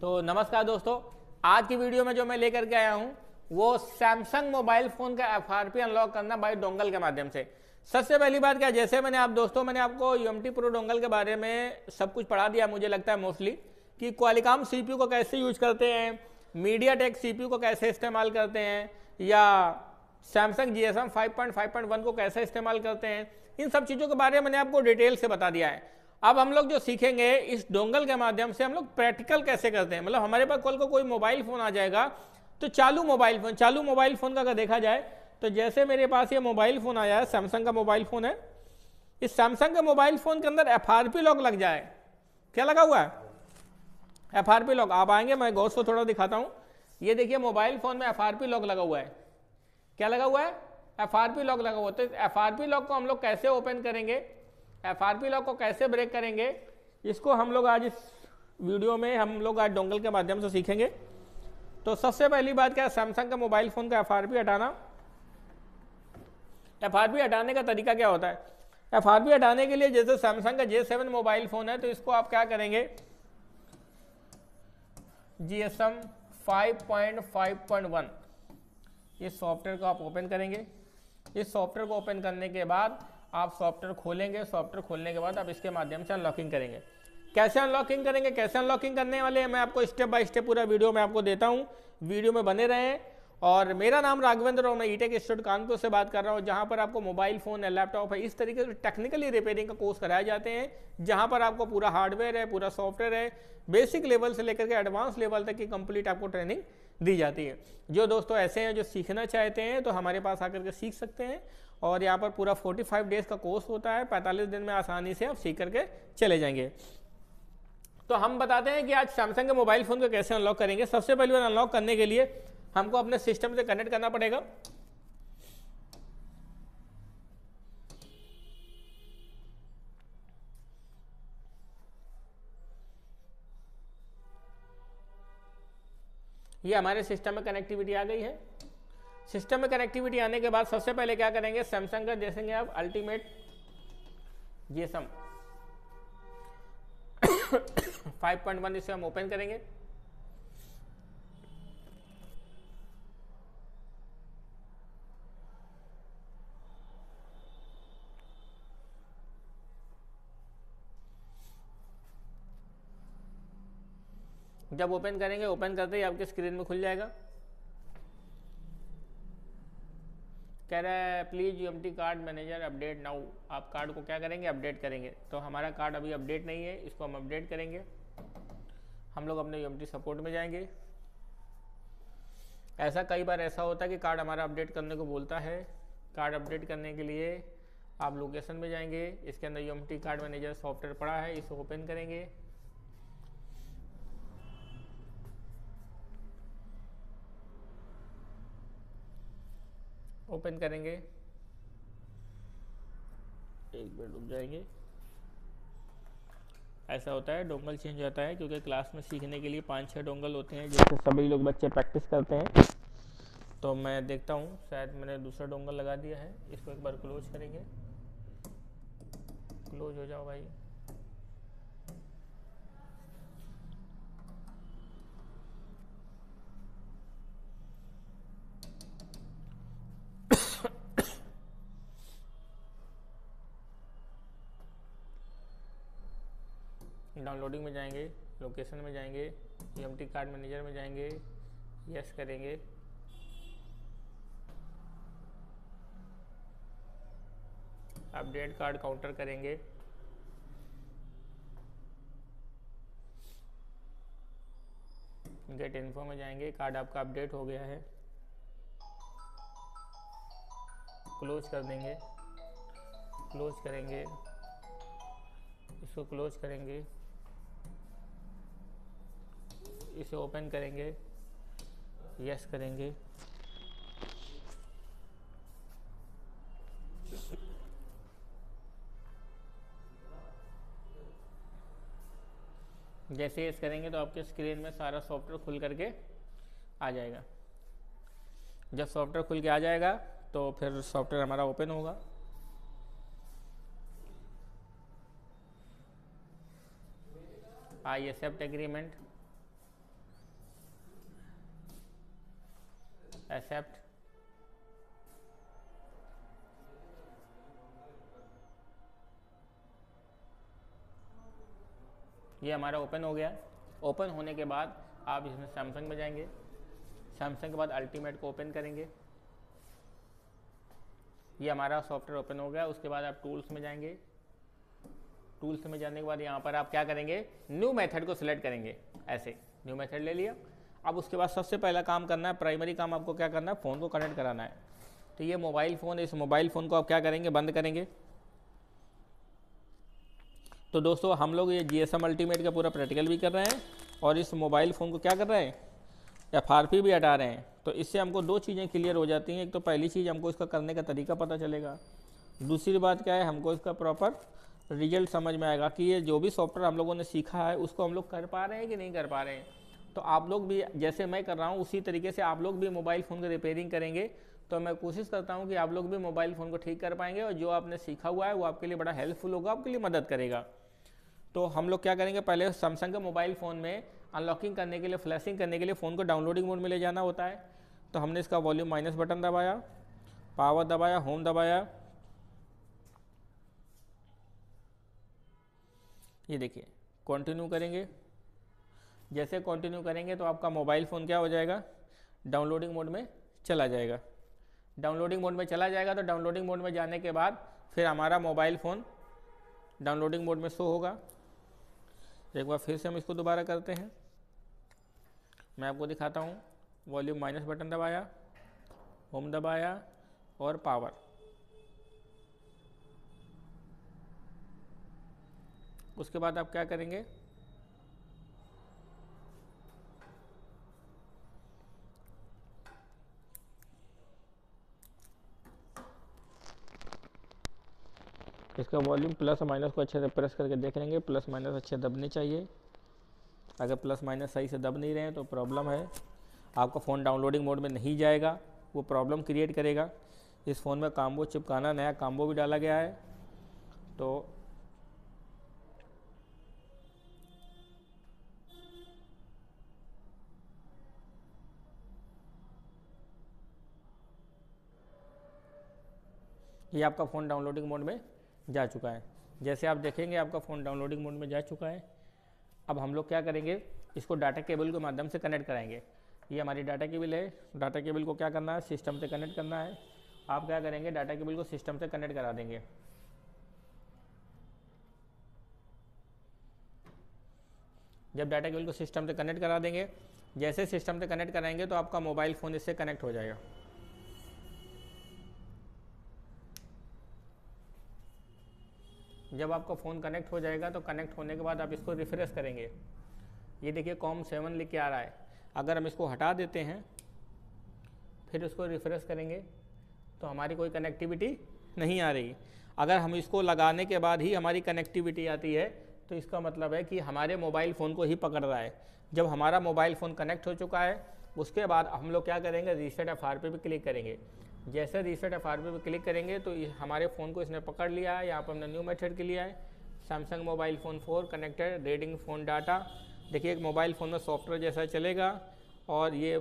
तो नमस्कार दोस्तों आज की वीडियो में जो मैं लेकर के आया हूँ वो सैमसंग मोबाइल फ़ोन का एफ अनलॉक करना बाई डोंगल के माध्यम से सबसे पहली बात क्या जैसे मैंने आप दोस्तों मैंने आपको यू प्रो डोंगल के बारे में सब कुछ पढ़ा दिया मुझे लगता है मोस्टली कि क्वालिकॉम सी को कैसे यूज करते हैं मीडिया टेक सी को कैसे इस्तेमाल करते हैं या Samsung G S M five point five point one को कैसे इस्तेमाल करते हैं इन सब चीज़ों के बारे में मैंने आपको डिटेल से बता दिया है अब हम लोग जो सीखेंगे इस डोंगल के माध्यम से हम लोग प्रैक्टिकल कैसे करते हैं मतलब हमारे पास कल को कोई मोबाइल फ़ोन आ जाएगा तो चालू मोबाइल फ़ोन चालू मोबाइल फ़ोन का अगर देखा जाए तो जैसे मेरे पास ये मोबाइल फ़ोन आया है सैमसंग का मोबाइल फ़ोन है इस सैमसंग के मोबाइल फ़ोन के अंदर एफ आर पी लॉक लग जाए क्या लगा हुआ है एफ आर पी लॉक आप आएंगे मैं गौश को थोड़ा दिखाता हूँ ये देखिए मोबाइल फ़ोन में एफ आर पी लॉक लगा हुआ है क्या लगा हुआ है एफ आर पी लॉक लगा हुआ है तो एफ आर पी लॉक को हम लोग कैसे ओपन करेंगे एफ आर पी लॉ को कैसे ब्रेक करेंगे इसको हम लोग आज इस वीडियो में हम लोग आज डोंगल के माध्यम से सीखेंगे तो सबसे पहली बात क्या है सैमसंग का मोबाइल फ़ोन का एफ आर पी हटाना एफ आर पी हटाने का तरीका क्या होता है एफ आर पी हटाने के लिए जैसे सैमसंग का जे सेवन मोबाइल फ़ोन है तो इसको आप क्या करेंगे G S M five point five point one इस सॉफ्टवेयर को आप ओपन करेंगे इस सॉफ्टवेयर को ओपन करने के बाद आप सॉफ्टवेयर खोलेंगे सॉफ्टवेयर खोलने के बाद आप इसके माध्यम से अनलॉकिंग करेंगे कैसे अनलॉकिंग करेंगे कैसे अनलॉकिंग करने वाले हैं मैं आपको स्टेप बाय स्टेप पूरा वीडियो मैं आपको देता हूँ वीडियो में बने रहें और मेरा नाम राघवेंद्र और मैं eTech e institute e Kanpur से बात कर रहा हूँ जहाँ पर आपको मोबाइल फ़ोन है लैपटॉप है इस तरीके से टेक्निकली रिपेयरिंग का कोर्स कराए जाते हैं जहाँ पर आपको पूरा हार्डवेयर है पूरा सॉफ्टवेयर है बेसिक लेवल से लेकर के एडवांस लेवल तक की कंप्लीट आपको ट्रेनिंग दी जाती है जो दोस्तों ऐसे हैं जो सीखना चाहते हैं तो हमारे पास आकर के सीख सकते हैं और यहाँ पर पूरा 45 डेज का कोर्स होता है 45 दिन में आसानी से आप सीख करके चले जाएंगे तो हम बताते हैं कि आज सैमसंग के मोबाइल फ़ोन को कैसे अनलॉक करेंगे सबसे पहले अनलॉक करने के लिए हमको अपने सिस्टम से कनेक्ट करना पड़ेगा ये हमारे सिस्टम में कनेक्टिविटी आ गई है सिस्टम में कनेक्टिविटी आने के बाद सबसे पहले क्या करेंगे सैमसंग का देखेंगे आप अल्टीमेट जीएसएम 5.1 इसे हम ओपन करेंगे जब ओपन करेंगे ओपन करते ही आपके स्क्रीन में खुल जाएगा कह रहा है please U M T card manager update now आप कार्ड को क्या करेंगे अपडेट करेंगे तो हमारा कार्ड अभी अपडेट नहीं है इसको हम अपडेट करेंगे हम लोग अपने यू सपोर्ट में जाएंगे ऐसा कई बार ऐसा होता है कि कार्ड हमारा अपडेट करने को बोलता है कार्ड अपडेट करने के लिए आप लोकेशन में जाएंगे इसके अंदर यू कार्ड मैनेजर सॉफ्टवेयर पड़ा है इसे ओपन करेंगे ओपन करेंगे एक मिनट रुक जाएंगे ऐसा होता है डोंगल चेंज होता है क्योंकि क्लास में सीखने के लिए पाँच छः डोंगल होते हैं जिससे सभी लोग बच्चे प्रैक्टिस करते हैं तो मैं देखता हूँ शायद मैंने दूसरा डोंगल लगा दिया है इसको एक बार क्लोज करेंगे क्लोज हो जाओ भाई डाउनलोडिंग में जाएंगे लोकेशन में जाएंगे एम कार्ड मैनेजर में जाएंगे यस करेंगे अपडेट कार्ड काउंटर करेंगे गेट इन्फो में जाएंगे कार्ड आपका अपडेट हो गया है क्लोज कर देंगे क्लोज करेंगे इसको क्लोज करेंगे इसे ओपन करेंगे यस करेंगे जैसे यस करेंगे तो आपके स्क्रीन में सारा सॉफ्टवेयर खुल करके आ जाएगा जब सॉफ्टवेयर खुल के आ जाएगा तो फिर सॉफ्टवेयर हमारा ओपन होगा आई एक्सेप्ट एग्रीमेंट accept ये हमारा ओपन हो गया ओपन होने के बाद आप इसमें सैमसंग में जाएंगे सैमसंग के बाद अल्टीमेट को ओपन करेंगे ये हमारा सॉफ्टवेयर ओपन हो गया उसके बाद आप टूल्स में जाएंगे टूल्स में जाने के बाद यहाँ पर आप क्या करेंगे न्यू मेथड को सिलेक्ट करेंगे ऐसे न्यू मेथड ले लिया अब उसके बाद सबसे पहला काम करना है प्राइमरी काम आपको क्या करना है फ़ोन को कनेक्ट कराना है तो ये मोबाइल फ़ोन इस मोबाइल फ़ोन को आप क्या करेंगे बंद करेंगे तो दोस्तों हम लोग ये जी एस एम अल्टीमेट का पूरा प्रैक्टिकल भी कर रहे हैं और इस मोबाइल फ़ोन को क्या कर रहे हैं एफ आर पी भी हटा रहे हैं तो इससे हमको दो चीज़ें क्लियर हो जाती हैं एक तो पहली चीज़ हमको इसका करने का तरीका पता चलेगा दूसरी बात क्या है हमको इसका प्रॉपर रिजल्ट समझ में आएगा कि ये जो भी सॉफ्टवेयर हम लोगों ने सीखा है उसको हम लोग कर पा रहे हैं कि नहीं कर पा रहे हैं तो आप लोग भी जैसे मैं कर रहा हूँ उसी तरीके से आप लोग भी मोबाइल फ़ोन की रिपेयरिंग करेंगे तो मैं कोशिश करता हूँ कि आप लोग भी मोबाइल फ़ोन को ठीक कर पाएंगे और जो आपने सीखा हुआ है वो आपके लिए बड़ा हेल्पफुल होगा आपके लिए मदद करेगा तो हम लोग क्या करेंगे पहले सैमसंग के मोबाइल फ़ोन में अनलॉकिंग करने के लिए फ्लैशिंग करने के लिए फ़ोन को डाउनलोडिंग मोड में ले जाना होता है तो हमने इसका वॉल्यूम माइनस बटन दबाया पावर दबाया होम दबाया ये देखिए कंटिन्यू करेंगे जैसे कंटिन्यू करेंगे तो आपका मोबाइल फ़ोन क्या हो जाएगा डाउनलोडिंग मोड में चला जाएगा डाउनलोडिंग मोड में चला जाएगा तो डाउनलोडिंग मोड में जाने के बाद फिर हमारा मोबाइल फ़ोन डाउनलोडिंग मोड में शो होगा एक बार फिर से हम इसको दोबारा करते हैं मैं आपको दिखाता हूँ वॉल्यूम माइनस बटन दबाया होम दबाया और पावर उसके बाद आप क्या करेंगे इसका वॉल्यूम प्लस और माइनस को अच्छे से प्रेस करके देख लेंगे प्लस माइनस अच्छे दबने चाहिए अगर प्लस माइनस सही से दब नहीं रहे हैं तो प्रॉब्लम है आपका फ़ोन डाउनलोडिंग मोड में नहीं जाएगा वो प्रॉब्लम क्रिएट करेगा इस फ़ोन में काम्बो चिपकाना नया काम्बो भी डाला गया है तो ये आपका फ़ोन डाउनलोडिंग मोड में जा चुका है जैसे आप देखेंगे आपका फ़ोन डाउनलोडिंग मोड में जा चुका है अब हम लोग क्या करेंगे इसको डाटा केबल के माध्यम से कनेक्ट कराएंगे ये हमारी डाटा केबल है डाटा केबल को क्या करना है सिस्टम से कनेक्ट करना है आप क्या करेंगे डाटा केबल को सिस्टम से कनेक्ट करा देंगे जब डाटा केबल को सिस्टम से कनेक्ट करा देंगे जैसे सिस्टम से कनेक्ट कराएंगे तो आपका मोबाइल फ़ोन इससे कनेक्ट हो जाएगा जब आपका फ़ोन कनेक्ट हो जाएगा तो कनेक्ट होने के बाद आप इसको रिफ्रेश करेंगे ये देखिए कॉम सेवन लिख के आ रहा है अगर हम इसको हटा देते हैं फिर इसको रिफ्रेश करेंगे तो हमारी कोई कनेक्टिविटी नहीं आ रही अगर हम इसको लगाने के बाद ही हमारी कनेक्टिविटी आती है तो इसका मतलब है कि हमारे मोबाइल फ़ोन को ही पकड़ रहा है जब हमारा मोबाइल फ़ोन कनेक्ट हो चुका है उसके बाद हम लोग क्या करेंगे रीसेट एफ आर पे भी क्लिक करेंगे जैसे रीसेट एफ आर पे क्लिक करेंगे तो हमारे फ़ोन को इसने पकड़ लिया है यहाँ पर हमने न्यू मेथड के लिया है Samsung mobile phone for connected reading phone data देखिए एक मोबाइल फ़ोन में सॉफ्टवेयर जैसा चलेगा और ये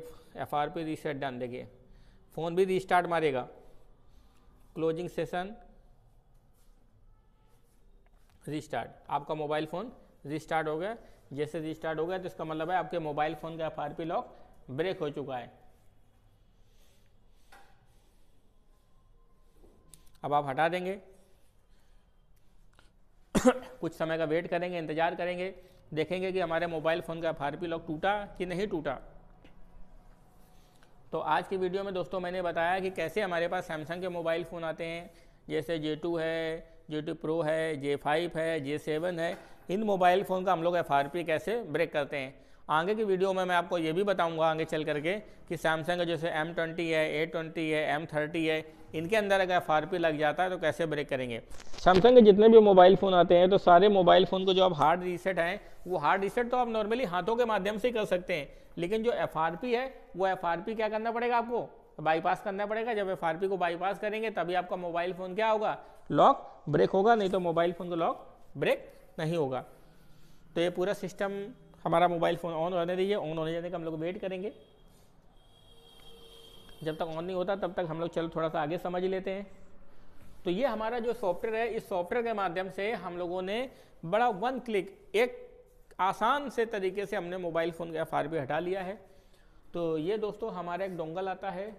F R P reset done देखिए फ़ोन भी रीस्टार्ट मारेगा क्लोजिंग सेशन रीस्टार्ट आपका मोबाइल फ़ोन रीस्टार्ट हो गया जैसे रीस्टार्ट हो गया तो इसका मतलब है आपके मोबाइल फ़ोन का F R P lock break हो चुका है अब आप हटा देंगे कुछ समय का वेट करेंगे इंतज़ार करेंगे देखेंगे कि हमारे मोबाइल फ़ोन का एफ आर लॉक टूटा कि नहीं टूटा तो आज की वीडियो में दोस्तों मैंने बताया कि कैसे हमारे पास सैमसंग के मोबाइल फ़ोन आते हैं जैसे जे टू है जे टू प्रो है जे फाइव है जे सेवन है इन मोबाइल फ़ोन का हम लोग एफ कैसे ब्रेक करते हैं आगे की वीडियो में मैं आपको ये भी बताऊंगा आगे चल करके कि सैमसंग का जैसे एम ट्वेंटी है ए ट्वेंटी है एम थर्टी है इनके अंदर अगर एफ लग जाता है तो कैसे ब्रेक करेंगे सैमसंग के जितने भी मोबाइल फ़ोन आते हैं तो सारे मोबाइल फ़ोन को जो आप हार्ड रीसेट हैं वो हार्ड रीसेट तो आप नॉर्मली हाथों के माध्यम से ही कर सकते हैं लेकिन जो एफ है वो एफ क्या करना पड़ेगा आपको बाईपास करना पड़ेगा जब एफ को बाईपास करेंगे तभी आपका मोबाइल फ़ोन क्या होगा लॉक ब्रेक होगा नहीं तो मोबाइल फ़ोन का लॉक ब्रेक नहीं होगा तो ये पूरा सिस्टम हमारा मोबाइल फ़ोन ऑन रहने दीजिए ऑन होने जाने का हम लोग वेट करेंगे जब तक ऑन नहीं होता तब तक हम लोग चलो थोड़ा सा आगे समझ लेते हैं तो ये हमारा जो सॉफ्टवेयर है इस सॉफ्टवेयर के माध्यम से हम लोगों ने बड़ा वन क्लिक एक आसान से तरीके से हमने मोबाइल फ़ोन का एफ हटा लिया है तो ये दोस्तों हमारा एक डोंगल आता है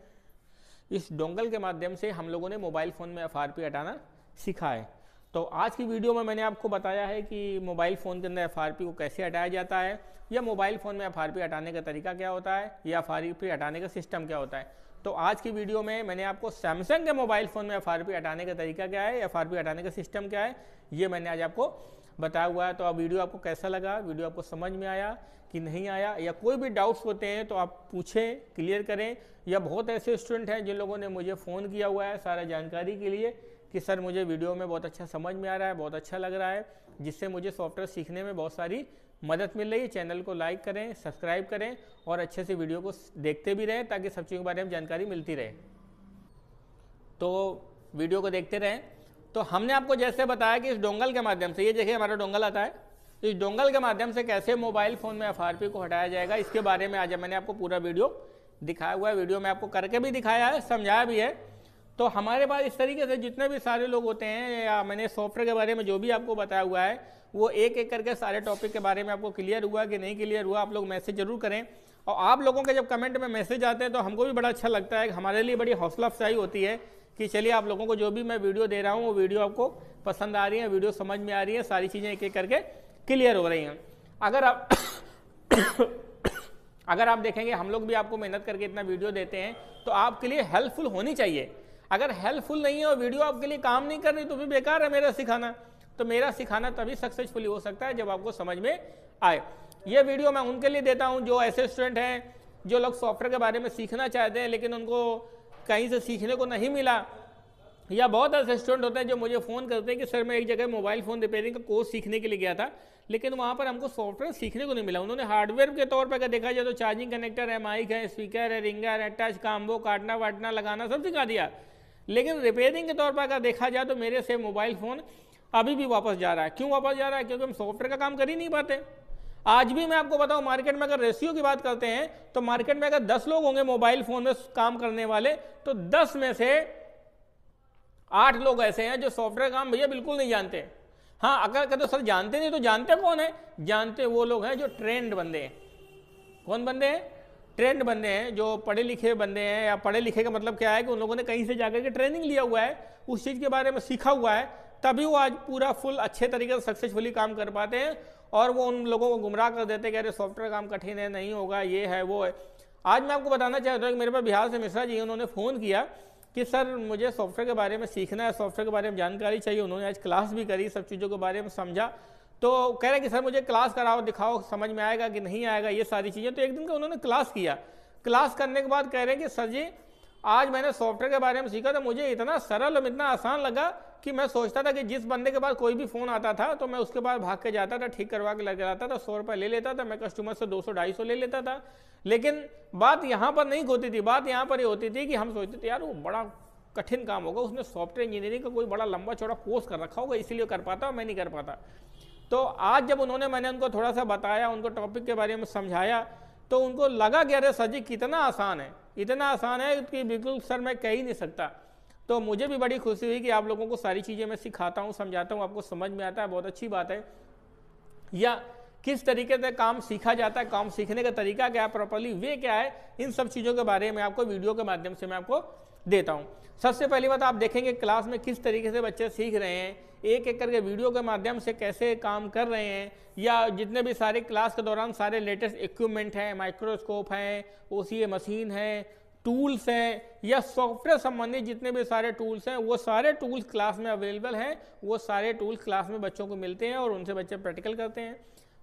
इस डोंगल के माध्यम से हम लोगों ने मोबाइल फ़ोन में एफ हटाना सीखा है तो आज की वीडियो में मैंने आपको बताया है कि मोबाइल फ़ोन के अंदर एफ को कैसे हटाया जाता है या मोबाइल फ़ोन में एफ हटाने का तरीका क्या होता है या एफ हटाने का सिस्टम क्या होता है तो आज की वीडियो में मैंने आपको सैमसंग के मोबाइल फ़ोन में एफ हटाने का तरीका क्या है एफ हटाने का सिस्टम क्या है ये मैंने आज आपको बताया हुआ है तो आप वीडियो आपको कैसा लगा वीडियो आपको समझ में आया कि नहीं आया या कोई भी डाउट्स होते हैं तो आप पूछें क्लियर करें या बहुत ऐसे स्टूडेंट हैं जिन लोगों ने मुझे फ़ोन किया हुआ है सारा जानकारी के लिए कि सर मुझे वीडियो में बहुत अच्छा समझ में आ रहा है बहुत अच्छा लग रहा है जिससे मुझे सॉफ्टवेयर सीखने में बहुत सारी मदद मिल रही है चैनल को लाइक करें सब्सक्राइब करें और अच्छे से वीडियो को देखते भी रहें ताकि सब चीज़ों के बारे में जानकारी मिलती रहे तो वीडियो को देखते रहें तो हमने आपको जैसे बताया कि इस डोंगल के माध्यम से ये देखिए हमारा डोंगल आता है इस डोंगल के माध्यम से कैसे मोबाइल फ़ोन में एफ को हटाया जाएगा इसके बारे में आज मैंने आपको पूरा वीडियो दिखाया हुआ है वीडियो में आपको करके भी दिखाया है समझाया भी है तो हमारे पास इस तरीके से जितने भी सारे लोग होते हैं या मैंने सॉफ्टवेयर के बारे में जो भी आपको बताया हुआ है वो एक एक करके सारे टॉपिक के बारे में आपको क्लियर हुआ कि नहीं क्लियर हुआ आप लोग मैसेज जरूर करें और आप लोगों के जब कमेंट में मैसेज आते हैं तो हमको भी बड़ा अच्छा लगता है हमारे लिए बड़ी हौसला अफजाई होती है कि चलिए आप लोगों को जो भी मैं वीडियो दे रहा हूँ वो वीडियो आपको पसंद आ रही है वीडियो समझ में आ रही है सारी चीज़ें एक एक करके क्लियर हो रही हैं अगर आप अगर आप देखेंगे हम लोग भी आपको मेहनत करके इतना वीडियो देते हैं तो आपके लिए हेल्पफुल होनी चाहिए अगर हेल्पफुल नहीं है और वीडियो आपके लिए काम नहीं कर रही तो भी बेकार है मेरा सिखाना तो मेरा सिखाना तभी सक्सेसफुल हो सकता है जब आपको समझ में आए ये वीडियो मैं उनके लिए देता हूँ जो ऐसे स्टूडेंट हैं जो लोग सॉफ्टवेयर के बारे में सीखना चाहते हैं लेकिन उनको कहीं से सीखने को नहीं मिला या बहुत ऐसे स्टूडेंट होते हैं जो मुझे फ़ोन करते हैं कि सर मैं एक जगह मोबाइल फ़ोन रिपेयरिंग का कोर्स सीखने के लिए गया था लेकिन वहाँ पर हमको सॉफ्टवेयर सीखने को नहीं मिला उन्होंने हार्डवेयर के तौर पर अगर देखा जाए तो चार्जिंग कनेक्टर है माइक है स्पीकर है रिंगर है टच काम्बो काटना वाटना लगाना सब सिखा दिया लेकिन रिपेयरिंग के तौर पर अगर देखा जाए तो मेरे से मोबाइल फ़ोन अभी भी वापस जा रहा है क्यों वापस जा रहा है क्योंकि हम सॉफ्टवेयर का काम कर ही नहीं पाते आज भी मैं आपको बताऊं मार्केट में अगर रेशियो की बात करते हैं तो मार्केट में अगर 10 लोग होंगे मोबाइल फ़ोन में काम करने वाले तो 10 में से आठ लोग ऐसे हैं जो सॉफ्टवेयर काम भैया बिल्कुल नहीं जानते हाँ अगर कहते सर जानते नहीं तो जानते कौन है जानते वो लोग हैं जो ट्रेंड बंदे हैं कौन बंदे हैं ट्रेंड बंदे हैं जो पढ़े लिखे बंदे हैं या पढ़े लिखे का मतलब क्या है कि उन लोगों ने कहीं से जाकर के ट्रेनिंग लिया हुआ है उस चीज़ के बारे में सीखा हुआ है तभी वो आज पूरा फुल अच्छे तरीके से सक्सेसफुली काम कर पाते हैं और वो उन लोगों को गुमराह कर देते हैं कि अरे सॉफ्टवेयर काम कठिन है नहीं होगा ये है वो है आज मैं आपको बताना चाहता हूँ कि मेरे पास बिहार से मिश्रा जी उन्होंने फ़ोन किया कि सर मुझे सॉफ्टवेयर के बारे में सीखना है सॉफ्टवेयर के बारे में जानकारी चाहिए उन्होंने आज क्लास भी करी सब चीज़ों के बारे में समझा तो कह रहे हैं कि सर मुझे क्लास कराओ दिखाओ समझ में आएगा कि नहीं आएगा ये सारी चीज़ें तो एक दिन का उन्होंने क्लास किया क्लास करने के बाद कह रहे हैं कि सर जी आज मैंने सॉफ्टवेयर के बारे में सीखा तो मुझे इतना सरल और इतना आसान लगा कि मैं सोचता था कि जिस बंदे के पास कोई भी फ़ोन आता था तो मैं उसके पास भाग के जाता था ठीक करवा के लग जाता था सौ रुपये ले लेता था मैं कस्टमर से दो सौ ढाई सौ ले लेता था लेकिन बात यहाँ पर नहीं होती थी बात यहाँ पर ये होती थी कि हम सोचते थे यार वो बड़ा कठिन काम होगा उसने सॉफ्टवेयर इंजीनियरिंग का कोई बड़ा लंबा चौड़ा कोर्स कर रखा होगा इसीलिए कर पाता और मैं नहीं कर पाता तो आज जब उन्होंने मैंने उनको थोड़ा सा बताया उनको टॉपिक के बारे में समझाया तो उनको लगा कि अरे सर जी कितना आसान है इतना आसान है कि बिल्कुल सर मैं कह ही नहीं सकता तो मुझे भी बड़ी खुशी हुई कि आप लोगों को सारी चीज़ें मैं सिखाता हूँ समझाता हूँ आपको समझ में आता है बहुत अच्छी बात है या किस तरीके से काम सीखा जाता है काम सीखने का तरीका क्या है प्रॉपरली वे क्या है इन सब चीज़ों के बारे में आपको वीडियो के माध्यम से मैं आपको देता हूँ सबसे पहली बात आप देखेंगे क्लास में किस तरीके से बच्चे सीख रहे हैं एक एक करके वीडियो के माध्यम से कैसे काम कर रहे हैं या जितने भी सारे क्लास के दौरान सारे लेटेस्ट इक्विपमेंट हैं माइक्रोस्कोप हैं ओ मशीन हैं टूल्स हैं या सॉफ्टवेयर संबंधित जितने भी सारे टूल्स हैं वो सारे टूल्स क्लास में अवेलेबल हैं वो सारे टूल्स क्लास में बच्चों को मिलते हैं और उनसे बच्चे प्रैक्टिकल करते हैं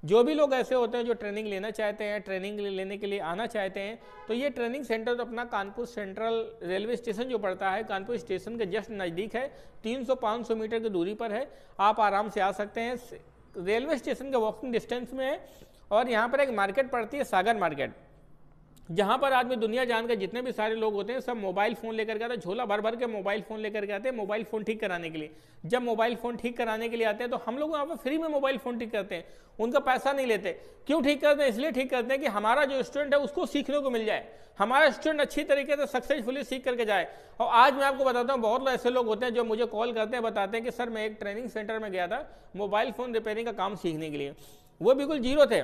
जो भी लोग ऐसे होते हैं जो ट्रेनिंग लेना चाहते हैं ट्रेनिंग लेने के लिए आना चाहते हैं तो ये ट्रेनिंग सेंटर तो अपना कानपुर सेंट्रल रेलवे स्टेशन जो पड़ता है कानपुर स्टेशन के जस्ट नज़दीक है 300-500 मीटर की दूरी पर है आप आराम से आ सकते हैं रेलवे स्टेशन के वॉकिंग डिस्टेंस में है और यहाँ पर एक मार्केट पड़ती है सागर मार्केट जहाँ पर आदमी दुनिया जान का जितने भी सारे लोग होते हैं सब मोबाइल फ़ोन लेकर के आते हैं झोला भर भर के मोबाइल फ़ोन लेकर के आते हैं मोबाइल फ़ोन ठीक कराने के लिए जब मोबाइल फ़ोन ठीक कराने के लिए आते हैं तो हम लोग यहाँ पर फ्री में मोबाइल फ़ोन ठीक करते हैं उनका पैसा नहीं लेते क्यों ठीक करते हैं इसलिए ठीक करते हैं कि हमारा जो स्टूडेंट है उसको सीखने को मिल जाए हमारा स्टूडेंट अच्छी तरीके से सक्सेसफुली सीख करके जाए और आज मैं आपको बताता हूँ बहुत ऐसे लोग होते हैं जो मुझे कॉल करते हैं बताते हैं कि सर मैं एक ट्रेनिंग सेंटर में गया था मोबाइल फ़ोन रिपेयरिंग का काम सीखने के लिए वो बिल्कुल जीरो थे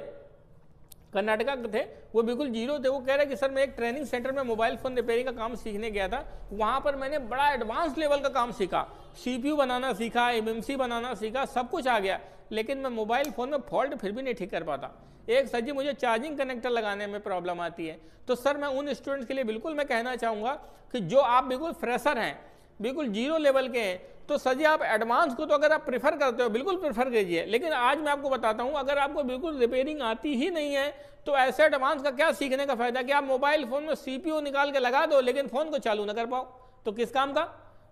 कर्नाटका के थे वो बिल्कुल जीरो थे वो कह रहे कि सर मैं एक ट्रेनिंग सेंटर में मोबाइल फ़ोन रिपेयरिंग का काम सीखने गया था वहाँ पर मैंने बड़ा एडवांस लेवल का काम सीखा सीपीयू बनाना सीखा एमएमसी बनाना सीखा सब कुछ आ गया लेकिन मैं मोबाइल फ़ोन में फॉल्ट फिर भी नहीं ठीक कर पाता एक सर जी मुझे चार्जिंग कनेक्टर लगाने में प्रॉब्लम आती है तो सर मैं उन स्टूडेंट्स के लिए बिल्कुल मैं कहना चाहूँगा कि जो आप बिल्कुल फ्रेशर हैं बिल्कुल जीरो लेवल के हैं तो सर जी आप एडवांस को तो अगर आप प्रेफर करते हो बिल्कुल प्रेफर कीजिए लेकिन आज मैं आपको बताता हूँ अगर आपको बिल्कुल रिपेयरिंग आती ही नहीं है तो ऐसे एडवांस का क्या सीखने का फ़ायदा कि आप मोबाइल फ़ोन में सी निकाल के लगा दो लेकिन फ़ोन को चालू ना कर पाओ तो किस काम का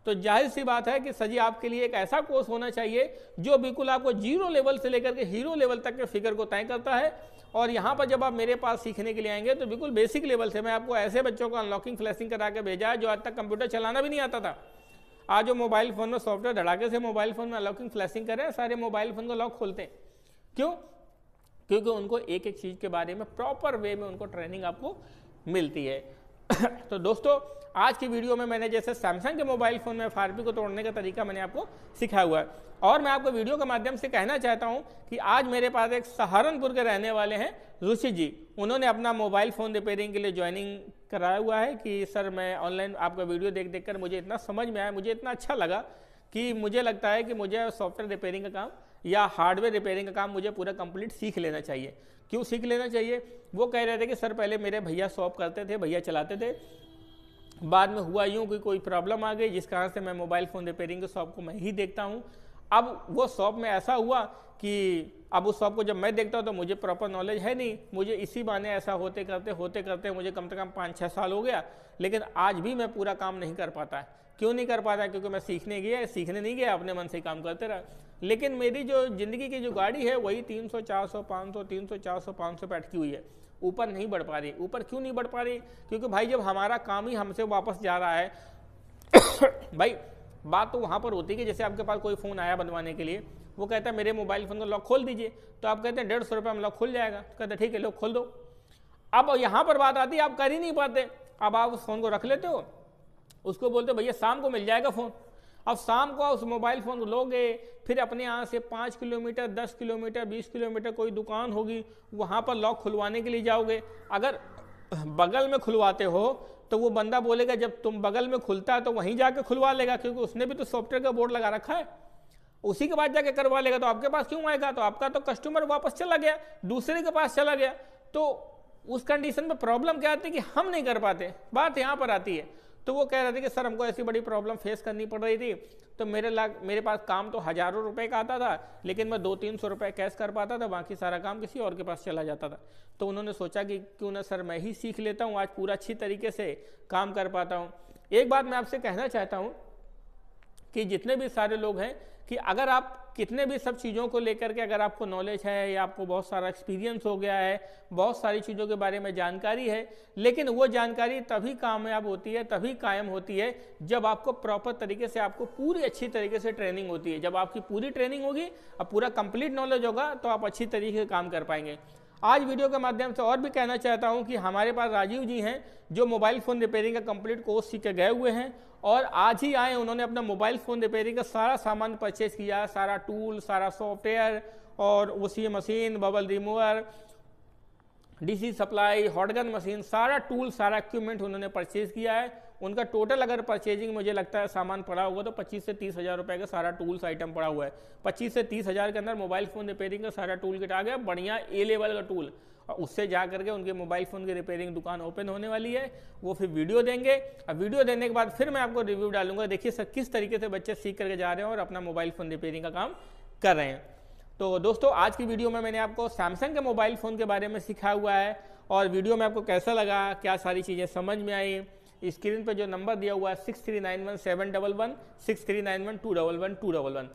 तो जाहिर सी बात है कि सजी आपके लिए एक ऐसा कोर्स होना चाहिए जो बिल्कुल आपको जीरो लेवल से लेकर के हीरो लेवल तक के फिगर को तय करता है और यहाँ पर जब आप मेरे पास सीखने के लिए आएंगे तो बिल्कुल बेसिक लेवल से मैं आपको ऐसे बच्चों को अनलॉकिंग फ्लैशिंग करा के भेजा जो आज तक कंप्यूटर चलाना भी नहीं आता था आज जो मोबाइल फ़ोन में सॉफ्टवेयर धड़ाके से मोबाइल फ़ोन में अनलॉकिंग फ्लैशिंग कर रहे हैं सारे मोबाइल फ़ोन को लॉक खोलते हैं क्यों क्योंकि उनको एक एक चीज़ के बारे में प्रॉपर वे में उनको ट्रेनिंग आपको मिलती है तो दोस्तों आज की वीडियो में मैंने जैसे सैमसंग के मोबाइल फ़ोन में फारबी को तोड़ने का तरीका मैंने आपको सिखाया हुआ है और मैं आपको वीडियो के माध्यम से कहना चाहता हूं कि आज मेरे पास एक सहारनपुर के रहने वाले हैं ऋषि जी उन्होंने अपना मोबाइल फ़ोन रिपेयरिंग के लिए ज्वाइनिंग कराया हुआ है कि सर मैं ऑनलाइन आपका वीडियो देख देख कर मुझे इतना समझ में आया मुझे इतना अच्छा लगा कि मुझे लगता है कि मुझे सॉफ्टवेयर रिपेयरिंग का काम या हार्डवेयर रिपेयरिंग का काम मुझे पूरा कंप्लीट सीख लेना चाहिए क्यों सीख लेना चाहिए वो कह रहे थे कि सर पहले मेरे भैया शॉप करते थे भैया चलाते थे बाद में हुआ यूँ कि कोई प्रॉब्लम आ गई जिस कारण से मैं मोबाइल फ़ोन रिपेयरिंग के शॉप को मैं ही देखता हूँ अब वो शॉप में ऐसा हुआ कि अब उस शॉप को जब मैं देखता हूँ तो मुझे प्रॉपर नॉलेज है नहीं मुझे इसी बहाने ऐसा होते करते होते करते मुझे कम से कम पाँच छः साल हो गया लेकिन आज भी मैं पूरा काम नहीं कर पाता क्यों नहीं कर पाता क्योंकि मैं सीखने गया सीखने नहीं गया अपने मन से काम करते रहा लेकिन मेरी जो ज़िंदगी की जो गाड़ी है वही 300 400 500 300 400 500 पे अटकी हुई है ऊपर नहीं बढ़ पा रही ऊपर क्यों नहीं बढ़ पा रही क्योंकि भाई जब हमारा काम ही हमसे वापस जा रहा है भाई बात तो वहाँ पर होती है कि जैसे आपके पास कोई फ़ोन आया बनवाने के लिए वो कहता है मेरे मोबाइल फ़ोन का लॉक खोल दीजिए तो आप कहते हैं डेढ़ सौ रुपये में लॉक खुल जाएगा तो कहते ठीक है लॉक खोल दो अब यहाँ पर बात आती है आप कर ही नहीं पाते अब आप उस फ़ोन को रख लेते हो उसको बोलते भैया शाम को मिल जाएगा फ़ोन अब शाम को उस मोबाइल फ़ोन लोगे फिर अपने यहाँ से पाँच किलोमीटर दस किलोमीटर बीस किलोमीटर कोई दुकान होगी वहाँ पर लॉक खुलवाने के लिए जाओगे अगर बगल में खुलवाते हो तो वो बंदा बोलेगा जब तुम बगल में खुलता है तो वहीं जाके खुलवा लेगा क्योंकि उसने भी तो सॉफ्टवेयर का बोर्ड लगा रखा है उसी के बाद जाके करवा लेगा तो आपके पास क्यों आएगा तो आपका तो कस्टमर वापस चला गया दूसरे के पास चला गया तो उस कंडीशन में प्रॉब्लम क्या आती है कि हम नहीं कर पाते बात यहाँ पर आती है तो वो कह रहे थे कि सर हमको ऐसी बड़ी प्रॉब्लम फेस करनी पड़ रही थी तो मेरे लाख मेरे पास काम तो हज़ारों रुपए का आता था लेकिन मैं दो तीन सौ रुपये कैश कर पाता था बाकी सारा काम किसी और के पास चला जाता था तो उन्होंने सोचा कि क्यों ना सर मैं ही सीख लेता हूँ आज पूरा अच्छी तरीके से काम कर पाता हूँ एक बात मैं आपसे कहना चाहता हूँ कि जितने भी सारे लोग हैं कि अगर आप कितने भी सब चीज़ों को लेकर के अगर आपको नॉलेज है या आपको बहुत सारा एक्सपीरियंस हो गया है बहुत सारी चीज़ों के बारे में जानकारी है लेकिन वो जानकारी तभी कामयाब होती है तभी कायम होती है जब आपको प्रॉपर तरीके से आपको पूरी अच्छी तरीके से ट्रेनिंग होती है जब आपकी पूरी ट्रेनिंग होगी और पूरा कंप्लीट नॉलेज होगा तो आप अच्छी तरीके से काम कर पाएंगे आज वीडियो के माध्यम से और भी कहना चाहता हूँ कि हमारे पास राजीव जी हैं जो मोबाइल फ़ोन रिपेयरिंग का कंप्लीट कोर्स सीख के गए हुए हैं और आज ही आए उन्होंने अपना मोबाइल फ़ोन रिपेयरिंग का सारा सामान परचेज किया सारा टूल सारा सॉफ्टवेयर और उसी machine bubble remover DC supply hot gun machine सारा टूल सारा इक्विपमेंट उन्होंने परचेज किया है उनका टोटल अगर परचेजिंग मुझे लगता है सामान पड़ा होगा तो पच्चीस से तीस हज़ार रुपये का सारा टूल्स आइटम पड़ा हुआ है पच्चीस से तीस हज़ार के अंदर मोबाइल फ़ोन रिपेयरिंग का सारा टूल किट आ गया बढ़िया ए लेवल का टूल और उससे जा करके उनके मोबाइल फ़ोन की रिपेयरिंग दुकान ओपन होने वाली है वो फिर वीडियो देंगे और वीडियो देने के बाद फिर मैं आपको रिव्यू डालूंगा देखिए सर किस तरीके से बच्चे सीख करके जा रहे हैं और अपना मोबाइल फ़ोन रिपेयरिंग का काम कर रहे हैं तो दोस्तों आज की वीडियो में मैंने आपको सैमसंग के मोबाइल फ़ोन के बारे में सिखा हुआ है और वीडियो में आपको कैसा लगा क्या सारी चीज़ें समझ में आई स्क्रीन पर जो नंबर दिया हुआ है six three nine one seven double one six three nine one two double one two double one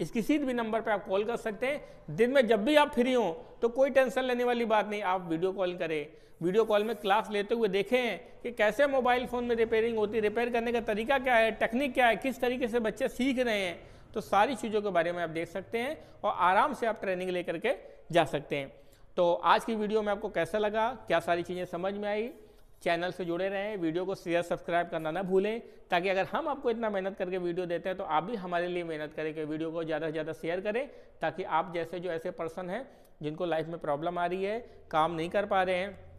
इस किसी भी नंबर पर आप कॉल कर सकते हैं दिन में जब भी आप फ्री हो तो कोई टेंशन लेने वाली बात नहीं आप वीडियो कॉल करें वीडियो कॉल में क्लास लेते हुए देखें कि कैसे मोबाइल फ़ोन में रिपेयरिंग होती है रिपेयर करने का तरीका क्या है टेक्निक क्या है किस तरीके से बच्चे सीख रहे हैं तो सारी चीज़ों के बारे में आप देख सकते हैं और आराम से आप ट्रेनिंग ले के जा सकते हैं तो आज की वीडियो में आपको कैसा लगा क्या सारी चीज़ें समझ में आई चैनल से जुड़े रहें वीडियो को शेयर सब्सक्राइब करना ना भूलें ताकि अगर हम आपको इतना मेहनत करके वीडियो देते हैं तो आप भी हमारे लिए मेहनत करें कि वीडियो को ज़्यादा से ज़्यादा शेयर करें ताकि आप जैसे जो ऐसे पर्सन हैं जिनको लाइफ में प्रॉब्लम आ रही है काम नहीं कर पा रहे हैं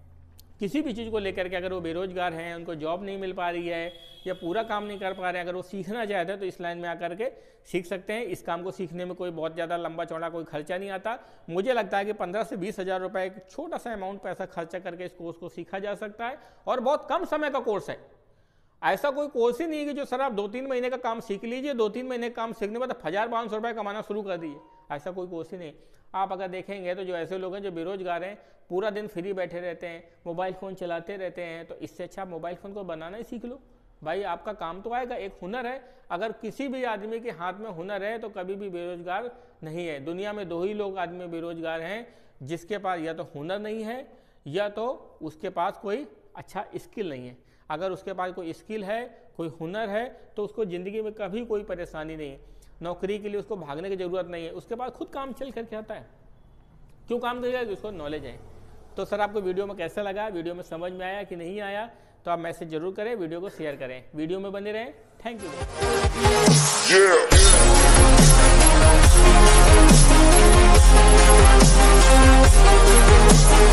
किसी भी चीज़ को लेकर के अगर वो बेरोजगार हैं उनको जॉब नहीं मिल पा रही है या पूरा काम नहीं कर पा रहे हैं अगर वो सीखना चाहते हैं तो इस लाइन में आकर के सीख सकते हैं इस काम को सीखने में कोई बहुत ज़्यादा लंबा चौड़ा कोई खर्चा नहीं आता मुझे लगता है कि पंद्रह से बीस हज़ार रुपये एक छोटा सा अमाउंट पैसा खर्चा करके इस कोर्स को सीखा जा सकता है और बहुत कम समय का कोर्स है ऐसा कोई कोर्स ही नहीं है कि जो सर आप दो तीन महीने का काम सीख लीजिए दो तीन महीने का काम सीखने के बाद हज़ार पाँच सौ रुपये कमाना शुरू कर दीजिए ऐसा कोई कोर्स ही नहीं आप अगर देखेंगे तो जो ऐसे लोग हैं जो बेरोजगार हैं पूरा दिन फ्री बैठे रहते हैं मोबाइल फ़ोन चलाते रहते हैं तो इससे अच्छा मोबाइल फ़ोन को बनाना ही सीख लो भाई आपका काम तो आएगा एक हुनर है अगर किसी भी आदमी के हाथ में हुनर है तो कभी भी बेरोजगार नहीं है दुनिया में दो ही लोग आदमी बेरोजगार हैं जिसके पास या तो हुनर नहीं है या तो उसके पास कोई अच्छा स्किल नहीं है अगर उसके पास कोई स्किल है कोई हुनर है तो उसको ज़िंदगी में कभी कोई परेशानी नहीं है नौकरी के लिए उसको भागने की ज़रूरत नहीं है उसके बाद खुद काम चल करके आता है क्यों काम जाएगा उसको नॉलेज है तो सर आपको वीडियो में कैसा लगा वीडियो में समझ में आया कि नहीं आया तो आप मैसेज जरूर करें वीडियो को शेयर करें वीडियो में बने रहें थैंक यू